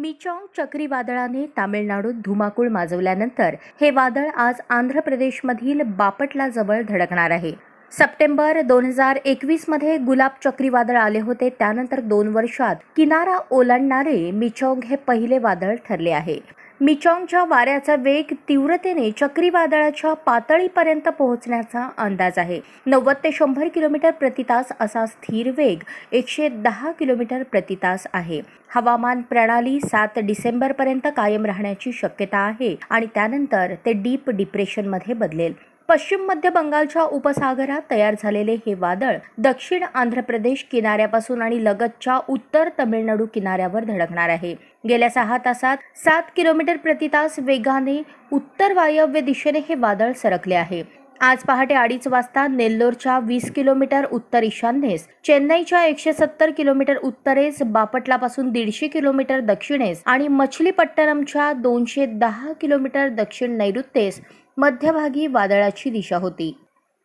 मिचॉंग चक्रीवादळाने तामिळनाडूत धुमाकूळ माजवल्यानंतर हे वादळ आज आंध्र प्रदेशमधील बापटला जवळ धडकणार आहे सप्टेंबर दोन हजार एकवीस मध्ये गुलाब चक्रीवादळ आले होते त्यानंतर दोन वर्षात किनारा ओलांडणारे मिचोंग हे पहिले वादळ ठरले आहे मिचॉंगच्या वाऱ्याचा वेग तीव्रतेने चक्रीवादळाच्या पातळीपर्यंत पोहोचण्याचा अंदाज आहे नव्वद ते शंभर किलोमीटर प्रतितास असा स्थिर वेग एकशे दहा किलोमीटर प्रतितास आहे हवामान प्रणाली सात डिसेंबरपर्यंत कायम राहण्याची शक्यता आहे आणि त्यानंतर ते डीप डिप्रेशनमध्ये बदलेल पश्चिम मध्य बंगालच्या उपसागरात तयार झालेले हे वादळ दक्षिण आंध्र प्रदेश किनाऱ्यापासून आणि लगतच्या उत्तर तमिळनाडू किनाऱ्यावर धडकणार आहे गेल्या सहा तासात सात किलोमीटर प्रति तास वेगाने उत्तर वायव्य दिशेने हे वादळ सरकले आहे आज पहाटे अडीच वाजता नेल्लोरच्या वीस किलोमीटर उत्तर ईशान्येस चेन्नईच्या एकशे सत्तर किलोमीटर उत्तरेस बापटलापासून दीडशे किलोमीटर दक्षिणेस आणि मछलीपट्टणमच्या दोनशे दहा किलोमीटर दक्षिण नैऋत्येस मध्यभागी वादळाची दिशा होती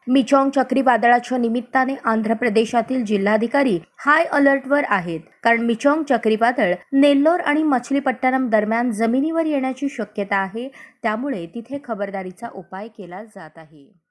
मिचॉंग चक्रीवादळाच्या निमित्ताने आंध्र प्रदेशातील जिल्हाधिकारी हाय अलर्टवर आहेत कारण मिचॉंग चक्रीवादळ नेल्लोर आणि मछलीपट्टनम दरम्यान जमिनीवर येण्याची शक्यता आहे त्यामुळे तिथे खबरदारीचा उपाय केला जात आहे